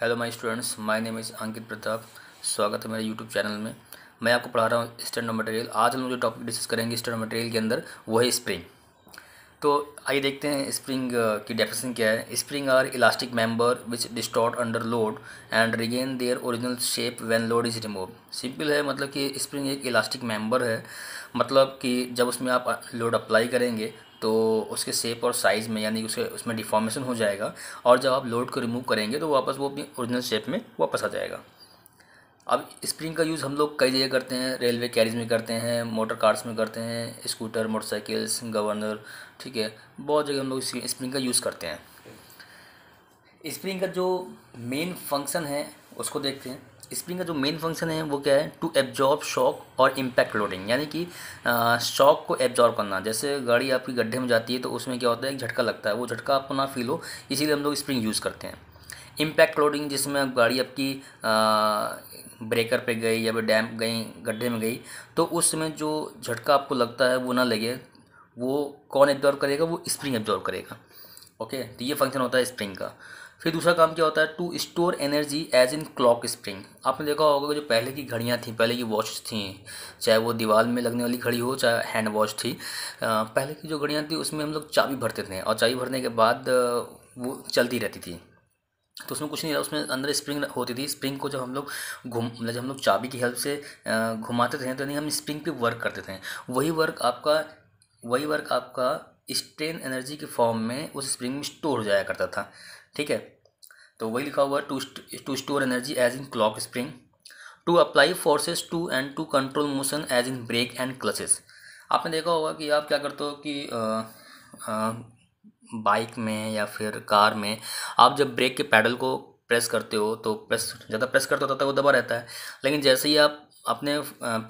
hello my students my name is Ankit Pratap स्वागत है मेरे यूट्यूब चैनल में मैं आपको पढ़ा रहा हूँ स्टैंडर्ड मटेरियल आज हम जो टॉपिक डिस्कस करेंगे स्टैंडर्ड मटेरियल के अंदर वो है स्प्रिंग तो आइए देखते हैं स्प्रिंग uh, की डेफिनेशन क्या है spring are elastic member which distort under load and regain their original shape when load is remove simple है मतलब कि स्प्रिंग एक इलास्टिक मेंबर है मतलब कि जब उसमें आप लोड अप्लाई करेंगे तो उसके शेप और साइज़ में यानी उसके उसमें डिफॉर्मेशन हो जाएगा और जब आप लोड को रिमूव करेंगे तो वापस वो अपनी ओरिजिनल शेप में वापस आ जाएगा अब स्प्रिंग का यूज़ हम लोग कई जगह करते हैं रेलवे कैरिज में करते हैं मोटर कार्स में करते हैं स्कूटर मोटरसाइकिल्स गवर्नर ठीक है बहुत जगह हम लोग स्प्रिंग का यूज़ करते हैं स्प्रिंग का जो मेन फंक्शन है उसको देखते हैं स्प्रिंग का जो मेन फंक्शन है वो क्या है टू एब्जॉर्ब शॉक और इम्पैक्ट लोडिंग यानी कि शॉक को एब्जॉर्ब करना जैसे गाड़ी आपकी गड्ढे में जाती है तो उसमें क्या होता है एक झटका लगता है वो झटका आपको ना फील हो इसीलिए हम लोग स्प्रिंग यूज़ करते हैं इम्पैक्ट लोडिंग जिसमें गाड़ी आपकी ब्रेकर पे गई या फिर डैम गई गड्ढे में गई तो उस समय जो झटका आपको लगता है वो ना लगे वो कौन एब्जॉर्व करेगा वो स्प्रिंग एब्जॉर्ब करेगा ओके तो ये फंक्शन होता है स्प्रिंग का फिर दूसरा काम क्या होता है to store energy as in clock spring आपने देखा होगा कि जो पहले की घड़ियाँ थी पहले की वॉच थी चाहे वो दीवार में लगने वाली घड़ी हो चाहे हैंड वॉच थी पहले की जो घड़ियाँ थी उसमें हम लोग चाबी भरते थे और चाबी भरने के बाद वो चलती रहती थी तो उसमें कुछ नहीं था उसमें अंदर स्प्रिंग होती थी स्प्रिंग को जब हम लोग घूम मतलब जब हम लोग चाबी की हेल्प से घुमाते थे तो नहीं हम स्प्रिंग पे वर्क करते थे वही वर्क आपका वही वर्क आपका स्ट्रेन एनर्जी के फॉर्म में उस स्प्रिंग में स्टोर हो जाया करता था ठीक है तो वही लिखा हुआ है to to store energy as in clock spring to apply forces to and to control motion as in brake and clutches आपने देखा होगा कि आप क्या करते हो कि बाइक में या फिर कार में आप जब ब्रेक के पैडल को प्रेस करते हो तो प्रेस ज़्यादा प्रेस करते होता है वो दबा रहता है लेकिन जैसे ही आप अपने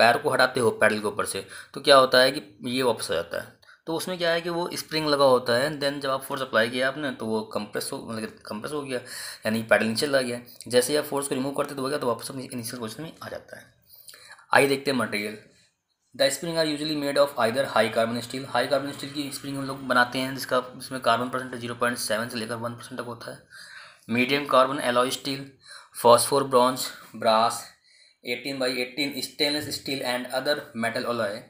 पैर को हटाते हो पैडल के ऊपर से तो क्या होता है कि ये वापस आ जाता है तो उसमें क्या है कि वो स्प्रिंग लगा होता है देन जब आप फोर्स अप्लाई किया आपने तो वो कंप्रेस हो मतलब कंप्रेस हो गया यानी पैडल नीचे लग गया जैसे ही आप फोर्स को रिमूव करते तो हो गया तो वापस अपनी इनिशियल पोजिशन में आ जाता है आइए देखते हैं material the spring are usually made of either high carbon steel high carbon steel की स्प्रिंग हम लोग बनाते हैं जिसका जिसमें carbon percent zero point seven से लेकर वन परसेंट तक होता है medium carbon alloy steel phosphor bronze brass eighteen by eighteen stainless steel and other metal alloy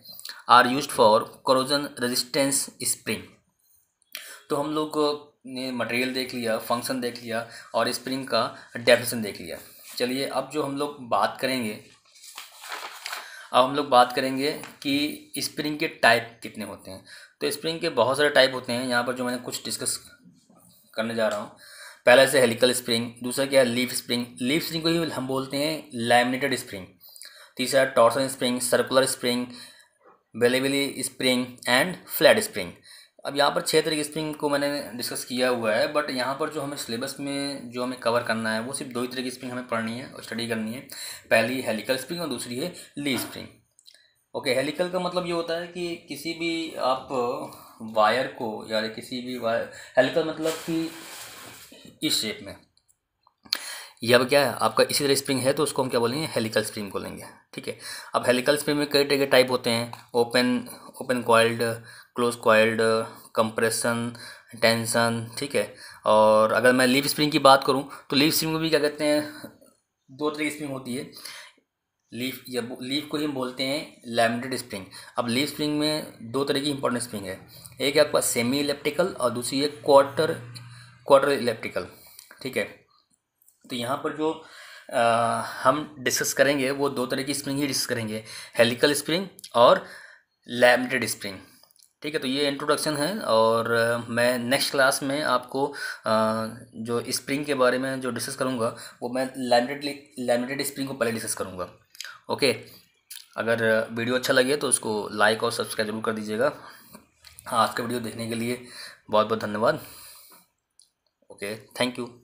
are use for corrosion resistance spring तो हम लोग ने मटेरियल देख लिया फंक्शन देख लिया और स्प्रिंग का डेफिनेशन देख लिया चलिए अब जो हम लोग बात करेंगे अब हम लोग बात करेंगे कि स्प्रिंग के टाइप कितने होते हैं तो स्प्रिंग के बहुत सारे टाइप होते हैं यहाँ पर जो मैंने कुछ डिस्कस करने जा रहा हूँ पहला से हेलिकल स्प्रिंग दूसरा क्या है लीफ स्प्रिंग लीफ स्प्रिंग को ही हम बोलते हैं लैमिनेटेड स्प्रिंग तीसरा torsion spring circular spring Belleville spring and flat spring अब यहाँ पर छः तरह की स्प्रिंग को मैंने डिस्कस किया हुआ है बट यहाँ पर जो हमें सिलेबस में जो हमें कवर करना है वो सिर्फ दो ही तरह की स्प्रिंग हमें पढ़नी है और स्टडी करनी है पहली हेलिकल स्प्रिंग और दूसरी है ली स्प्रिंग ओके हेलिकल का मतलब ये होता है कि किसी भी आप वायर को या किसी भी वायर हेलिकल मतलब कि इस शेप में या अब क्या है आपका इसी तरह स्प्रिंग है तो उसको हम क्या बोलेंगे हेलिकल स्प्रिंग बोलेंगे ठीक है अब हेलिकल स्प्रिंग में कई तरह के टाइप होते हैं open open coiled close coiled compression tension ठीक है और अगर मैं लीव स्प्रिंग की बात करूँ तो लीव स्प्रिंग में भी क्या कहते हैं दो तरह की स्प्रिंग होती है लीफ या लीफ को ही हम बोलते हैं लैमिनेटेड स्प्रिंग अब लीफ स्प्रिंग में दो तरह की इंपॉर्टेंट स्प्रिंग है एक है आपका सेमी इलेप्टिकल और दूसरी है क्वार्टर क्वार्टर इलेप्टिकल ठीक है तो यहाँ पर जो आ, हम डिस्कस करेंगे वो दो तरह की स्प्रिंग ही डिस्कस करेंगे हेलिकल स्प्रिंग और लैमिनेटेड स्प्रिंग ठीक है तो ये इंट्रोडक्शन है और मैं नेक्स्ट क्लास में आपको आ, जो स्प्रिंग के बारे में जो डिस्कस करूँगा वो मैं लैमिनेटेड लैमिनेटेड स्प्रिंग को पहले डिस्कस करूँगा ओके अगर वीडियो अच्छा लगे तो उसको लाइक और सब्सक्राइब जरूर कर दीजिएगा आज का वीडियो देखने के लिए बहुत बहुत धन्यवाद ओके थैंक यू